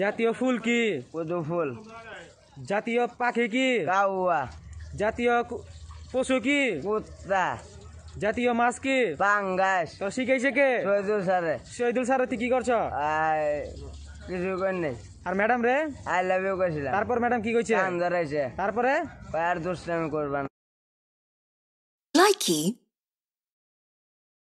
জাতীয় ফুল কি পদ্ম ফুল জাতীয় পাখি কি কাউয়া জাতীয় পশু কি কুত্তা জাতীয় মাছ কি পাঙ্গাস তো শিখাইছে কে শহীদুল স্যারে শহীদুল স্যার তুই কি করছো কিছু কর আর ম্যাডাম রে আই লাভ ইউ কইছিলাম তারপর ম্যাডাম কি কইছে কান আইছে তারপরে আর দুষ্টামি করবা না লাইকি